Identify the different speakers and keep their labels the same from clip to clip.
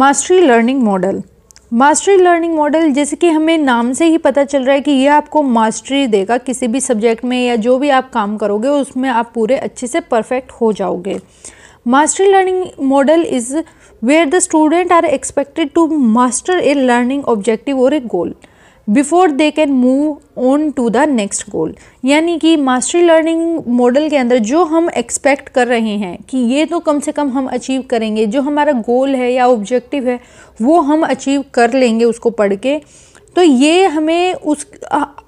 Speaker 1: mastery learning model mastery learning model जैसे कि हमें नाम से ही पता चल रहा है कि यह आपको मास्टरी देगा किसी भी सब्जेक्ट में या जो भी आप काम करोगे उसमें आप पूरे अच्छे से परफेक्ट हो जाओगे mastery learning model is where the student are expected to master a learning objective और a goal before they can move on to the next goal यानी कि मास्टरी लर्निंग मॉडल के अंदर जो हम एक्सपेक्ट कर रहे हैं कि ये तो कम से कम हम अचीव करेंगे जो हमारा गोल है या ऑब्जेक्टिव है वो हम अचीव कर लेंगे उसको पढ़ के तो ये हमें उस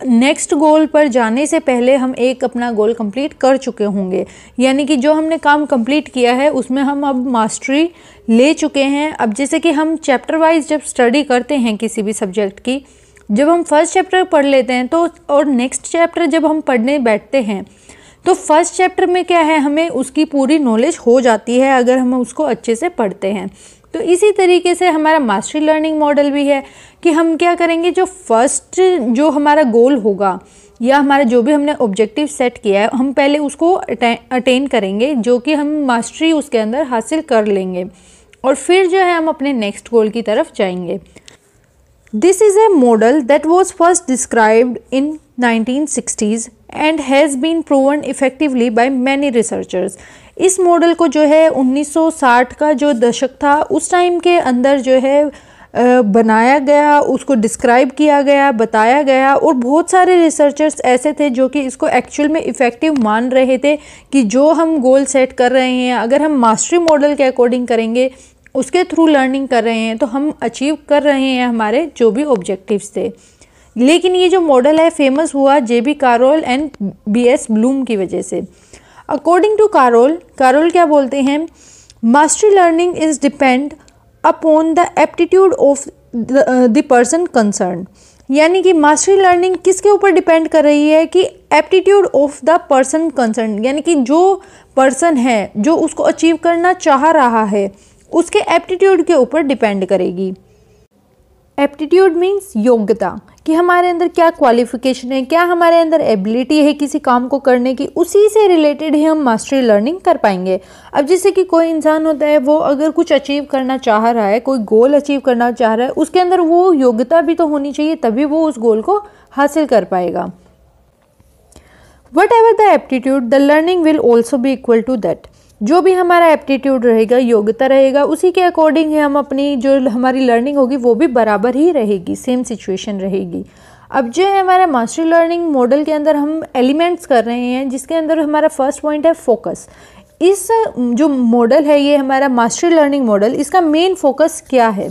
Speaker 1: नेक्स्ट गोल पर जाने से पहले हम एक अपना गोल कंप्लीट कर चुके होंगे यानी कि जो हमने काम कंप्लीट किया है उसमें हम अब मास्टरी ले चुके हैं अब जैसे कि हम चैप्टर वाइज जब स्टडी करते हैं किसी भी सब्जेक्ट की जब हम फर्स्ट चैप्टर पढ़ लेते हैं तो और नेक्स्ट चैप्टर जब हम पढ़ने बैठते हैं तो फर्स्ट चैप्टर में क्या है हमें उसकी पूरी नॉलेज हो जाती है अगर हम उसको अच्छे से पढ़ते हैं तो इसी तरीके से हमारा मास्टरी लर्निंग मॉडल भी है कि हम क्या करेंगे जो फर्स्ट जो हमारा गोल होगा या हमारा जो भी हमने ऑब्जेक्टिव सेट किया है हम पहले उसको अटेन करेंगे जो कि हम मास्टरी उसके अंदर हासिल कर लेंगे और फिर जो है हम अपने नेक्स्ट गोल की तरफ जाएंगे is a model that was first first in nineteen 1960s and has been proven effectively by many researchers इस मॉडल को जो है 1960 का जो दशक था उस टाइम के अंदर जो है बनाया गया उसको डिस्क्राइब किया गया बताया गया और बहुत सारे रिसर्चर्स ऐसे थे जो कि इसको एक्चुअल में इफ़ेक्टिव मान रहे थे कि जो हम गोल सेट कर रहे हैं अगर हम मास्टरी मॉडल के अकॉर्डिंग करेंगे उसके थ्रू लर्निंग कर रहे हैं तो हम अचीव कर रहे हैं हमारे जो भी ऑब्जेक्टिव्स थे लेकिन ये जो मॉडल है फेमस हुआ J B Carroll and B S Bloom की वजह से अकॉर्डिंग टू कारोल कारोल क्या बोलते हैं master learning is depend upon the aptitude of the person concern यानी कि मास्टरी लर्निंग किसके ऊपर डिपेंड कर रही है कि aptitude of the person concern यानी कि जो पर्सन है जो उसको अचीव करना चाह रहा है उसके एप्टीट्यूड के ऊपर डिपेंड करेगी एप्टीट्यूड मीन्स योग्यता कि हमारे अंदर क्या क्वालिफिकेशन है क्या हमारे अंदर एबिलिटी है किसी काम को करने की उसी से रिलेटेड ही हम मास्टरी लर्निंग कर पाएंगे अब जैसे कि कोई इंसान होता है वो अगर कुछ अचीव करना चाह रहा है कोई गोल अचीव करना चाह रहा है उसके अंदर वो योग्यता भी तो होनी चाहिए तभी वो उस गोल को हासिल कर पाएगा whatever the aptitude the learning will also भी इक्वल टू दैट जो भी हमारा एप्टीट्यूड रहेगा योग्यता रहेगा उसी के अकॉर्डिंग है हम अपनी जो हमारी लर्निंग होगी वो भी बराबर ही रहेगी सेम सिचुएशन रहेगी अब जो है हमारा मास्टर लर्निंग मॉडल के अंदर हम एलिमेंट्स कर रहे हैं जिसके अंदर हमारा फर्स्ट पॉइंट है फोकस इस जो मॉडल है ये हमारा मास्टर लर्निंग मॉडल इसका मेन फोकस क्या है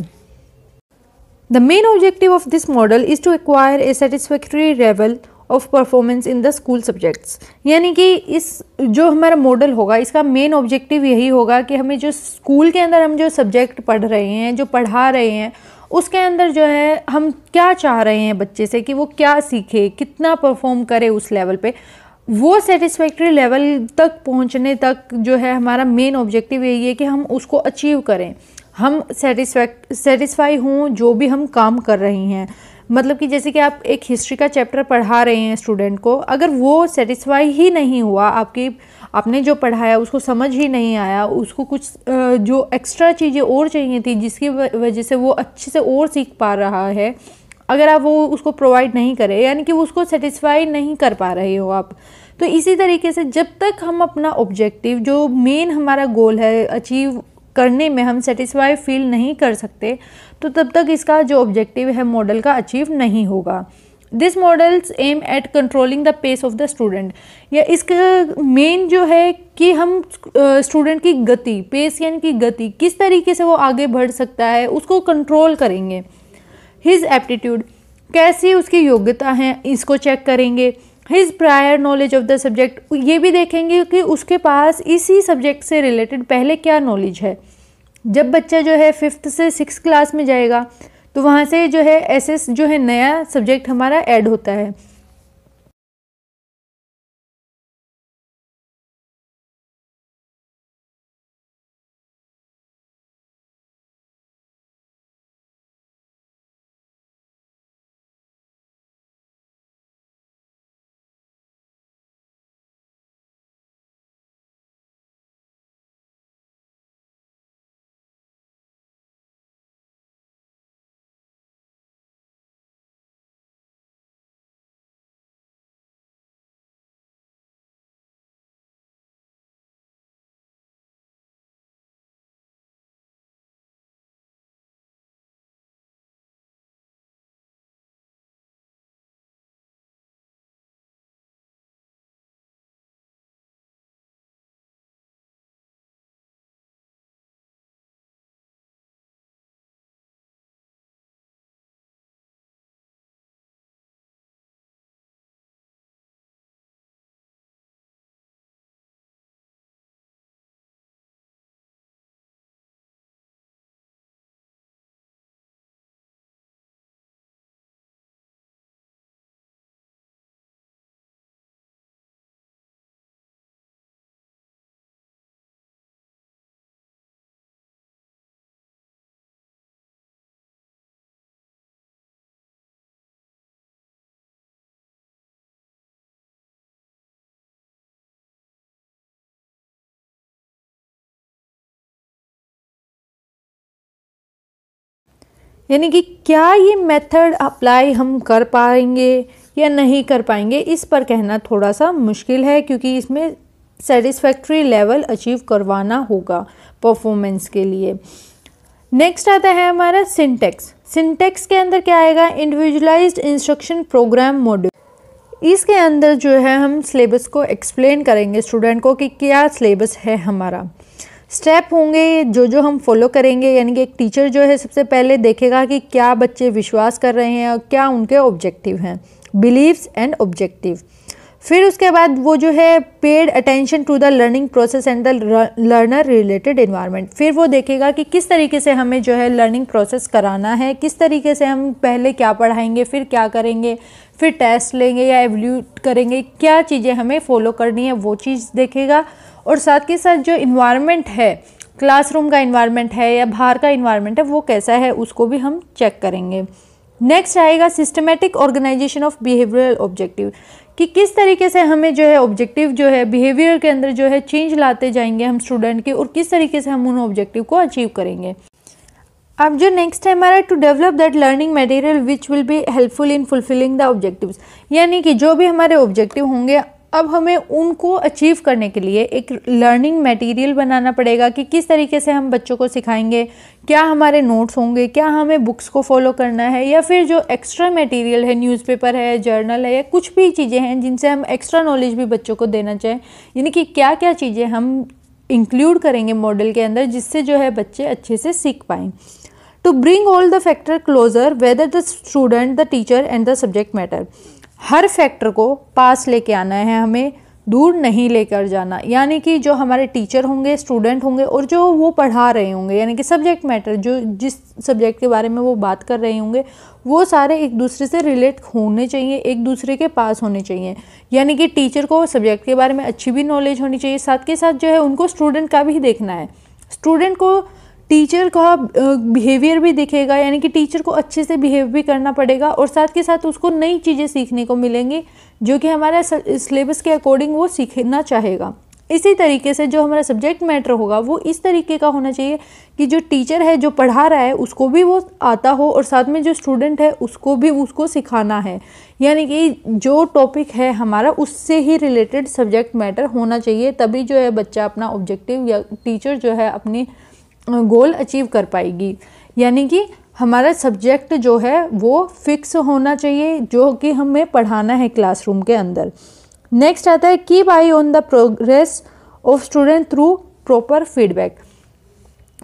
Speaker 1: the main objective of this model is to acquire a satisfactory level of performance in the school subjects यानी कि इस जो हमारा मॉडल होगा इसका मेन ऑब्जेक्टिव यही होगा कि हमें जो स्कूल के अंदर हम जो सब्जेक्ट पढ़ रहे हैं जो पढ़ा रहे हैं उसके अंदर जो है हम क्या चाह रहे हैं बच्चे से कि वो क्या सीखे कितना परफॉर्म करे उस लेवल पे वो सेटिस्फैक्ट्री लेवल तक पहुंचने तक जो है हमारा मेन ऑब्जेक्टिव यही है कि हम उसको अचीव करें हम सेटिस्फैक्ट सेटिस्फाई हों जो भी हम काम कर रहे हैं मतलब कि जैसे कि आप एक हिस्ट्री का चैप्टर पढ़ा रहे हैं स्टूडेंट को अगर वो सेटिस्फाई ही नहीं हुआ आपकी आपने जो पढ़ाया उसको समझ ही नहीं आया उसको कुछ जो एक्स्ट्रा चीज़ें और चाहिए थी जिसकी वजह से वो अच्छे से और सीख पा रहा है अगर आप वो उसको प्रोवाइड नहीं करें यानी कि उसको सेटिस्फाई नहीं कर पा रहे हो आप तो इसी तरीके से जब तक हम अपना ऑब्जेक्टिव जो मेन हमारा गोल है अचीव करने में हम सेटिस्फाई फील नहीं कर सकते तो तब तक इसका जो ऑब्जेक्टिव है मॉडल का अचीव नहीं होगा this models aim at controlling the pace of the student या इसका मेन जो है कि हम स्टूडेंट की गति पेस यानी कि गति किस तरीके से वो आगे बढ़ सकता है उसको कंट्रोल करेंगे हिज एप्टीट्यूड कैसी उसकी योग्यता है इसको चेक करेंगे his prior knowledge of the subject ये भी देखेंगे कि उसके पास इसी सब्जेक्ट से रिलेटेड पहले क्या नॉलेज है जब बच्चा जो है फिफ्थ से सिक्स क्लास में जाएगा तो वहाँ से जो है एस जो है नया सब्जेक्ट हमारा ऐड होता है यानी कि क्या ये मेथड अप्लाई हम कर पाएंगे या नहीं कर पाएंगे इस पर कहना थोड़ा सा मुश्किल है क्योंकि इसमें सेटिस्फैक्ट्री लेवल अचीव करवाना होगा परफॉर्मेंस के लिए नेक्स्ट आता है हमारा सिंटेक्स सिंटेक्स के अंदर क्या आएगा इंडिविजुअलाइज्ड इंस्ट्रक्शन प्रोग्राम मॉड्यूल इसके अंदर जो है हम सिलेबस को एक्सप्लेन करेंगे स्टूडेंट को कि क्या सिलेबस है हमारा स्टेप होंगे जो जो हम फॉलो करेंगे यानी कि एक टीचर जो है सबसे पहले देखेगा कि क्या बच्चे विश्वास कर रहे हैं और क्या उनके ऑब्जेक्टिव हैं बिलीव्स एंड ऑब्जेक्टिव फिर उसके बाद वो जो है paid attention to the learning process and the learner related environment फिर वो देखेगा कि किस तरीके से हमें जो है लर्निंग प्रोसेस कराना है किस तरीके से हम पहले क्या पढ़ाएंगे फिर क्या करेंगे फिर टेस्ट लेंगे या एवल्यूट करेंगे क्या चीज़ें हमें फॉलो करनी है वो चीज़ देखेगा और साथ के साथ जो इन्वायरमेंट है क्लासरूम का इन्वायरमेंट है या बाहर का इन्वायरमेंट है वो कैसा है उसको भी हम चेक करेंगे नेक्स्ट आएगा systematic organisation of behavioural objective कि किस तरीके से हमें जो है ऑब्जेक्टिव जो है बिहेवियर के अंदर जो है चेंज लाते जाएंगे हम स्टूडेंट के और किस तरीके से हम उन ऑब्जेक्टिव को अचीव करेंगे अब जो नेक्स्ट है हमारा to develop that learning material which will be helpful in fulfilling the objectives यानी कि जो भी हमारे ऑब्जेक्टिव होंगे अब हमें उनको अचीव करने के लिए एक लर्निंग मटेरियल बनाना पड़ेगा कि किस तरीके से हम बच्चों को सिखाएंगे क्या हमारे नोट्स होंगे क्या हमें बुक्स को फॉलो करना है या फिर जो एक्स्ट्रा मटेरियल है न्यूज़पेपर है जर्नल है या कुछ भी चीज़ें हैं जिनसे हम एक्स्ट्रा नॉलेज भी बच्चों को देना चाहें यानी कि क्या क्या चीज़ें हम इंक्लूड करेंगे मॉडल के अंदर जिससे जो है बच्चे अच्छे से सीख पाएँ to bring all the factor closer whether the student the teacher and the subject matter हर फैक्टर को पास लेके आना है हमें दूर नहीं लेकर जाना यानी कि जो हमारे टीचर होंगे स्टूडेंट होंगे और जो वो पढ़ा रहे होंगे यानी कि सब्जेक्ट मैटर जो जिस सब्जेक्ट के बारे में वो बात कर रहे होंगे वो सारे एक दूसरे से रिलेट होने चाहिए एक दूसरे के पास होने चाहिए यानी कि टीचर को सब्जेक्ट के बारे में अच्छी भी नॉलेज होनी चाहिए साथ के साथ जो है उनको स्टूडेंट का भी देखना है स्टूडेंट को टीचर का बिहेवियर भी दिखेगा यानी कि टीचर को अच्छे से बिहेव भी करना पड़ेगा और साथ के साथ उसको नई चीज़ें सीखने को मिलेंगी जो कि हमारा सिलेबस के अकॉर्डिंग वो सीखना चाहेगा इसी तरीके से जो हमारा सब्जेक्ट मैटर होगा वो इस तरीके का होना चाहिए कि जो टीचर है जो पढ़ा रहा है उसको भी वो आता हो और साथ में जो स्टूडेंट है उसको भी उसको सिखाना है यानी कि जो टॉपिक है हमारा उससे ही रिलेटेड सब्जेक्ट मैटर होना चाहिए तभी जो है बच्चा अपना ऑब्जेक्टिव या टीचर जो है अपनी गोल अचीव कर पाएगी यानी कि हमारा सब्जेक्ट जो है वो फिक्स होना चाहिए जो कि हमें पढ़ाना है क्लासरूम के अंदर नेक्स्ट आता है keep eye on the progress of student through proper feedback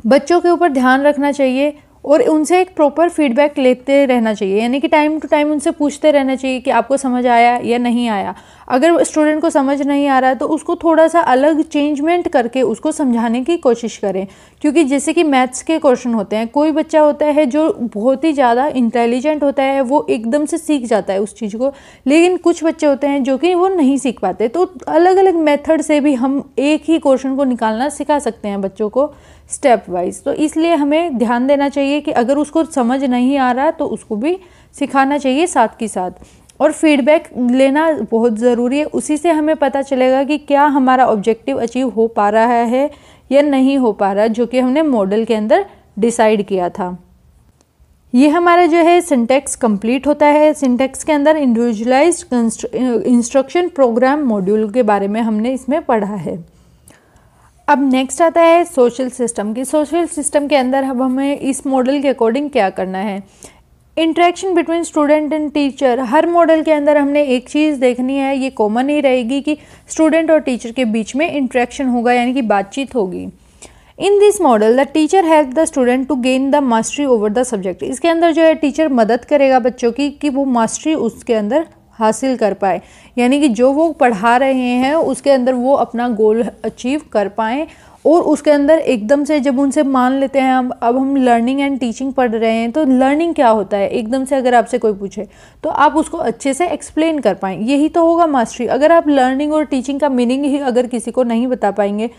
Speaker 1: बच्चों के ऊपर ध्यान रखना चाहिए और उनसे एक प्रॉपर फीडबैक लेते रहना चाहिए यानी कि टाइम टू टाइम उनसे पूछते रहना चाहिए कि आपको समझ आया या नहीं आया अगर स्टूडेंट को समझ नहीं आ रहा है तो उसको थोड़ा सा अलग चेंजमेंट करके उसको समझाने की कोशिश करें क्योंकि जैसे कि मैथ्स के क्वेश्चन होते हैं कोई बच्चा होता है जो बहुत ही ज़्यादा इंटेलिजेंट होता है वो एकदम से सीख जाता है उस चीज़ को लेकिन कुछ बच्चे होते हैं जो कि वो नहीं सीख पाते तो अलग अलग मेथड से भी हम एक ही क्वेश्चन को निकालना सिखा सकते हैं बच्चों को स्टेप वाइज तो इसलिए हमें ध्यान देना चाहिए कि अगर उसको समझ नहीं आ रहा तो उसको भी सिखाना चाहिए साथ के साथ और फीडबैक लेना बहुत ज़रूरी है उसी से हमें पता चलेगा कि क्या हमारा ऑब्जेक्टिव अचीव हो पा रहा है या नहीं हो पा रहा जो कि हमने मॉडल के अंदर डिसाइड किया था ये हमारा जो है सिंटेक्स कंप्लीट होता है सिंटेक्स के अंदर इंडिविजुअलाइज्ड इंस्ट्रक्शन प्रोग्राम मॉड्यूल के बारे में हमने इसमें पढ़ा है अब नेक्स्ट आता है सोशल सिस्टम की सोशल सिस्टम के अंदर अब हमें इस मॉडल के अकॉर्डिंग क्या करना है interaction between student and teacher हर मॉडल के अंदर हमने एक चीज़ देखनी है ये कॉमन ही रहेगी कि स्टूडेंट और टीचर के बीच में इंट्रैक्शन होगा यानी कि बातचीत होगी in this model the teacher help the student to gain the mastery over the subject इसके अंदर जो है टीचर मदद करेगा बच्चों की कि वो मास्टरी उसके अंदर हासिल कर पाए यानी कि जो वो पढ़ा रहे हैं उसके अंदर वो अपना गोल अचीव कर पाएँ और उसके अंदर एकदम से जब उनसे मान लेते हैं हम अब हम लर्निंग एंड टीचिंग पढ़ रहे हैं तो लर्निंग क्या होता है एकदम से अगर आपसे कोई पूछे तो आप उसको अच्छे से एक्सप्लेन कर पाएँ यही तो होगा मास्टरी अगर आप लर्निंग और टीचिंग का मीनिंग ही अगर किसी को नहीं बता पाएंगे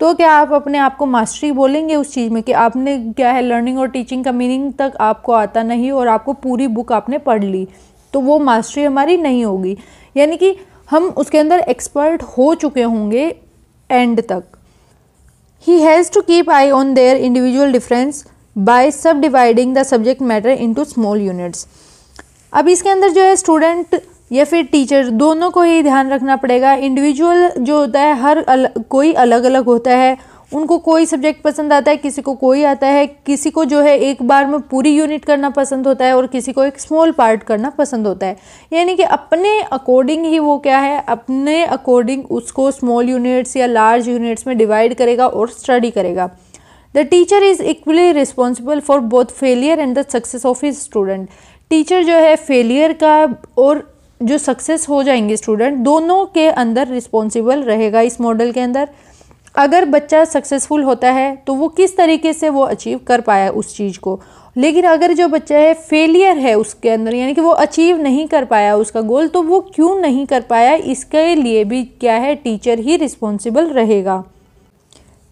Speaker 1: तो क्या आप अपने आप को मास्टरी बोलेंगे उस चीज़ में कि आपने क्या है लर्निंग और टीचिंग का मीनिंग तक आपको आता नहीं और आपको पूरी बुक आपने पढ़ ली तो वो मास्टरी हमारी नहीं होगी यानी कि हम उसके अंदर एक्सपर्ट हो चुके होंगे एंड तक ही has to keep eye on their individual difference by subdividing the subject matter into small units अब इसके अंदर जो है स्टूडेंट या फिर टीचर दोनों को ही ध्यान रखना पड़ेगा इंडिविजुअल जो होता है हर अल, कोई अलग अलग होता है उनको कोई सब्जेक्ट पसंद आता है किसी को कोई आता है किसी को जो है एक बार में पूरी यूनिट करना पसंद होता है और किसी को एक स्मॉल पार्ट करना पसंद होता है यानी कि अपने अकॉर्डिंग ही वो क्या है अपने अकॉर्डिंग उसको स्मॉल यूनिट्स या लार्ज यूनिट्स में डिवाइड करेगा और स्टडी करेगा the teacher is equally responsible for both failure and the success of his student teacher जो है फेलियर का और जो सक्सेस हो जाएंगे स्टूडेंट दोनों के अंदर रिस्पॉन्सिबल रहेगा इस मॉडल के अंदर अगर बच्चा सक्सेसफुल होता है तो वो किस तरीके से वो अचीव कर पाया उस चीज़ को लेकिन अगर जो बच्चा है फेलियर है उसके अंदर यानी कि वो अचीव नहीं कर पाया उसका गोल तो वो क्यों नहीं कर पाया इसके लिए भी क्या है टीचर ही रिस्पॉन्सिबल रहेगा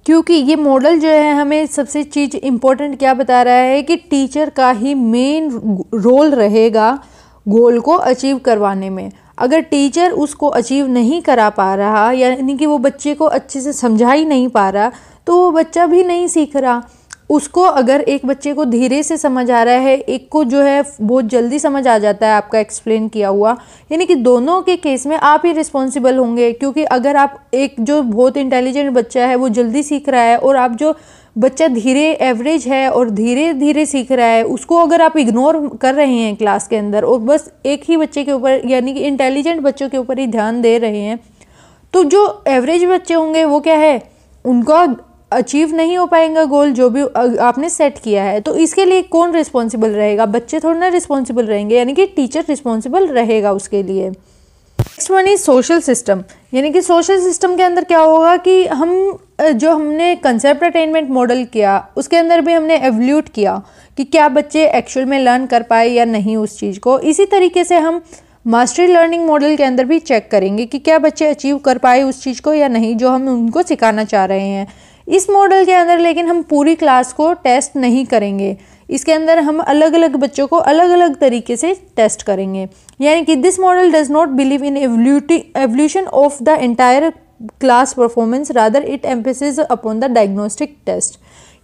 Speaker 1: क्योंकि ये मॉडल जो है हमें सबसे चीज़ इम्पोर्टेंट क्या बता रहा है कि टीचर का ही मेन रोल रहेगा गोल को अचीव करवाने में अगर टीचर उसको अचीव नहीं करा पा रहा यानी कि वो बच्चे को अच्छे से समझा ही नहीं पा रहा तो वो बच्चा भी नहीं सीख रहा उसको अगर एक बच्चे को धीरे से समझ आ रहा है एक को जो है बहुत जल्दी समझ आ जाता है आपका एक्सप्लेन किया हुआ यानी कि दोनों के केस में आप ही रिस्पॉन्सिबल होंगे क्योंकि अगर आप एक जो बहुत इंटेलिजेंट बच्चा है वो जल्दी सीख रहा है और आप जो बच्चा धीरे एवरेज है और धीरे धीरे सीख रहा है उसको अगर आप इग्नोर कर रहे हैं क्लास के अंदर और बस एक ही बच्चे के ऊपर यानी कि इंटेलिजेंट बच्चों के ऊपर ही ध्यान दे रहे हैं तो जो एवरेज बच्चे होंगे वो क्या है उनका अचीव नहीं हो पाएगा गोल जो भी आपने सेट किया है तो इसके लिए कौन रिस्पॉन्सिबल रहेगा बच्चे थोड़ा ना रिस्पॉन्सिबल रहेंगे यानी कि टीचर रिस्पॉन्सिबल रहेगा उसके लिए next one is social system यानी कि सोशल सिस्टम के अंदर क्या होगा कि हम जो हमने कंसेप्ट अटेनमेंट मॉडल किया उसके अंदर भी हमने एवल्यूट किया कि क्या बच्चे एक्चुअल में लर्न कर पाए या नहीं उस चीज़ को इसी तरीके से हम मास्टरी लर्निंग मॉडल के अंदर भी चेक करेंगे कि क्या बच्चे अचीव कर पाए उस चीज़ को या नहीं जो हम उनको सिखाना चाह रहे हैं इस मॉडल के अंदर लेकिन हम पूरी क्लास को टेस्ट नहीं करेंगे इसके अंदर हम अलग अलग बच्चों को अलग अलग तरीके से टेस्ट करेंगे यानी कि this model does not believe in evaluation of the entire class performance rather it emphasis upon the diagnostic test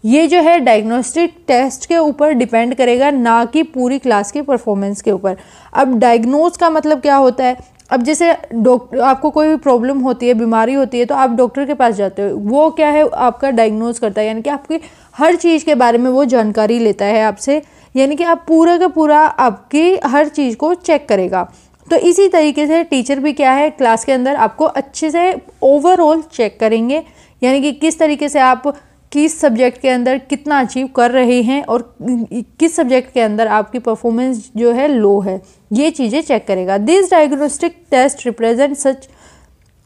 Speaker 1: ये जो है डायग्नोस्टिक टेस्ट के ऊपर डिपेंड करेगा ना कि पूरी क्लास के परफॉर्मेंस के ऊपर अब डायग्नोज का मतलब क्या होता है अब जैसे डॉक्टर आपको कोई भी प्रॉब्लम होती है बीमारी होती है तो आप डॉक्टर के पास जाते हो वो क्या है आपका डायग्नोज करता है यानी कि आपकी हर चीज़ के बारे में वो जानकारी लेता है आपसे यानी कि आप पूरा का पूरा आपकी हर चीज़ को चेक करेगा तो इसी तरीके से टीचर भी क्या है क्लास के अंदर आपको अच्छे से ओवरऑल चेक करेंगे यानी कि किस तरीके से आप किस सब्जेक्ट के अंदर कितना अचीव कर रहे हैं और किस सब्जेक्ट के अंदर आपकी परफॉर्मेंस जो है लो है ये चीज़ें चेक करेगा this diagnostic test represent such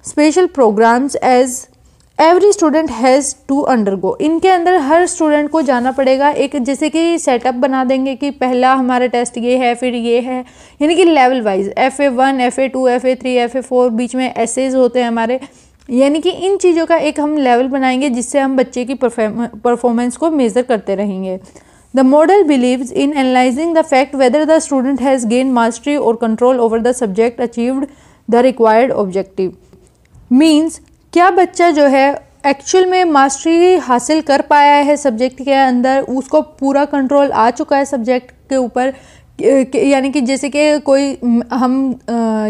Speaker 1: special programs as every student has to undergo इनके अंदर हर स्टूडेंट को जाना पड़ेगा एक जैसे कि सेटअप बना देंगे कि पहला हमारा टेस्ट ये है फिर ये है यानी कि level wise F A one F A two F A three F A four बीच में एसेज होते हैं हमारे यानी कि इन चीज़ों का एक हम लेवल बनाएंगे जिससे हम बच्चे की परफॉर्मेंस को मेज़र करते रहेंगे the model believes in analysing the fact whether the student has gain mastery और control over the subject achieved the required objective means क्या बच्चा जो है एक्चुअल में मास्टरी हासिल कर पाया है सब्जेक्ट के अंदर उसको पूरा कंट्रोल आ चुका है सब्जेक्ट के ऊपर यानी कि जैसे कि कोई हम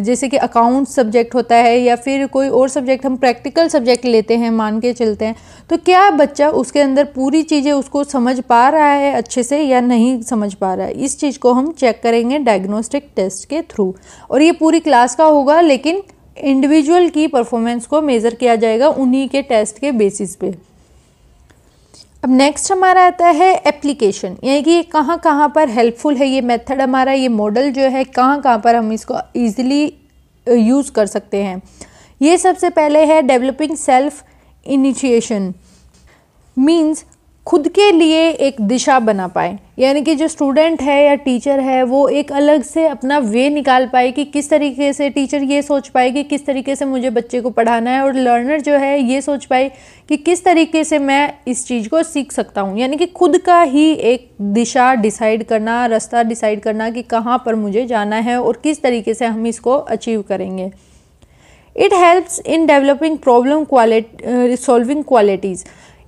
Speaker 1: जैसे कि अकाउंट सब्जेक्ट होता है या फिर कोई और सब्जेक्ट हम प्रैक्टिकल सब्जेक्ट लेते हैं मान के चलते हैं तो क्या बच्चा उसके अंदर पूरी चीज़ें उसको समझ पा रहा है अच्छे से या नहीं समझ पा रहा है इस चीज़ को हम चेक करेंगे डायग्नोस्टिक टेस्ट के थ्रू और ये पूरी क्लास का होगा लेकिन इंडिविजुअल की परफॉर्मेंस को मेज़र किया जाएगा उन्हीं के टेस्ट के बेसिस पे अब नेक्स्ट हमारा आता है एप्लीकेशन यानी कि कहाँ कहाँ पर हेल्पफुल है ये मेथड हमारा ये मॉडल जो है कहाँ कहाँ पर हम इसको ईजिली यूज़ कर सकते हैं ये सबसे पहले है डेवलपिंग सेल्फ इनिशिएशन मीन्स खुद के लिए एक दिशा बना पाए यानी कि जो स्टूडेंट है या टीचर है वो एक अलग से अपना वे निकाल पाए कि किस तरीके से टीचर ये सोच पाए कि किस तरीके से मुझे बच्चे को पढ़ाना है और लर्नर जो है ये सोच पाए कि किस तरीके से मैं इस चीज़ को सीख सकता हूँ यानी कि खुद का ही एक दिशा डिसाइड करना रास्ता डिसाइड करना कि कहाँ पर मुझे जाना है और किस तरीके से हम इसको अचीव करेंगे it helps in developing problem quality solving qualities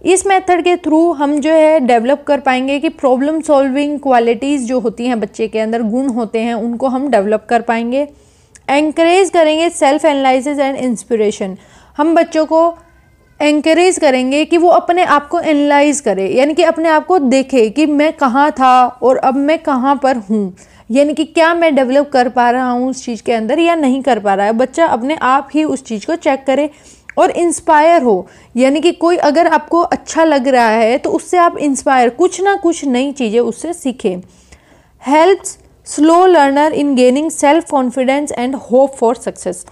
Speaker 1: इस मेथड के थ्रू हम जो है डेवलप कर पाएंगे कि प्रॉब्लम सॉल्विंग क्वालिटीज़ जो होती हैं बच्चे के अंदर गुण होते हैं उनको हम डेवलप कर पाएंगे एंकरेज करेंगे सेल्फ एनालिसिस एंड इंस्पिरेशन हम बच्चों को एंकरेज करेंगे कि वो अपने आप को एनालाइज करे यानी कि अपने आप को देखे कि मैं कहाँ था और अब मैं कहाँ पर हूँ यानी कि क्या मैं डेवलप कर पा रहा हूँ उस चीज़ के अंदर या नहीं कर पा रहा है बच्चा अपने आप ही उस चीज़ को चेक करे और इंस्पायर हो यानी कि कोई अगर आपको अच्छा लग रहा है तो उससे आप इंस्पायर कुछ ना कुछ नई चीज़ें उससे सीखें helps slow learner in gaining self confidence and hope for success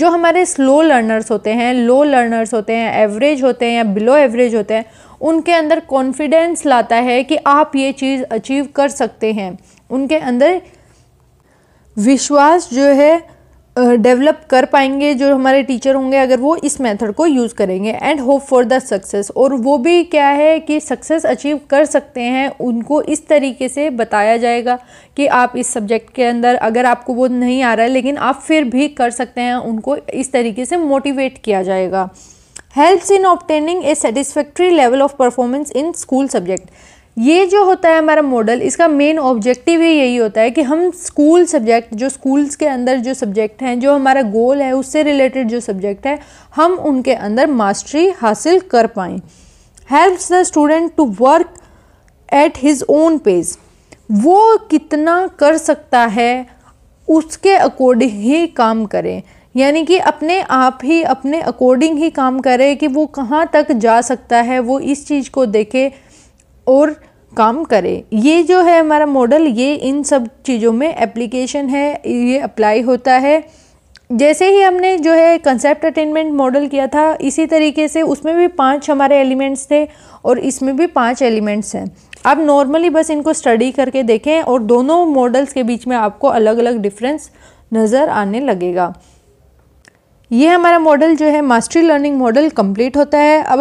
Speaker 1: जो हमारे स्लो लर्नर्स होते हैं लो लर्नर्स होते हैं एवरेज होते हैं या बिलो एवरेज होते हैं उनके अंदर कॉन्फिडेंस लाता है कि आप ये चीज़ अचीव कर सकते हैं उनके अंदर विश्वास जो है डेवलप कर पाएंगे जो हमारे टीचर होंगे अगर वो इस मेथड को यूज़ करेंगे and hope for the success और वो भी क्या है कि सक्सेस अचीव कर सकते हैं उनको इस तरीके से बताया जाएगा कि आप इस सब्जेक्ट के अंदर अगर आपको वो नहीं आ रहा है लेकिन आप फिर भी कर सकते हैं उनको इस तरीके से मोटिवेट किया जाएगा helps in obtaining a satisfactory level of performance in school subject ये जो होता है हमारा मॉडल इसका मेन ऑब्जेक्टिव ही यही होता है कि हम स्कूल सब्जेक्ट जो स्कूल्स के अंदर जो सब्जेक्ट हैं जो हमारा गोल है उससे रिलेटेड जो सब्जेक्ट है हम उनके अंदर मास्टरी हासिल कर पाएँ helps the student to work at his own pace वो कितना कर सकता है उसके अकॉर्डिंग ही काम करें यानी कि अपने आप ही अपने अकॉर्डिंग ही काम करे कि वो कहाँ तक जा सकता है वो इस चीज़ को देखे और काम करें ये जो है हमारा मॉडल ये इन सब चीज़ों में एप्लीकेशन है ये अप्लाई होता है जैसे ही हमने जो है कंसेप्ट अटेनमेंट मॉडल किया था इसी तरीके से उसमें भी पांच हमारे एलिमेंट्स थे और इसमें भी पांच एलिमेंट्स हैं आप नॉर्मली बस इनको स्टडी करके देखें और दोनों मॉडल्स के बीच में आपको अलग अलग डिफरेंस नज़र आने लगेगा ये हमारा मॉडल जो है मास्टरी लर्निंग मॉडल कंप्लीट होता है अब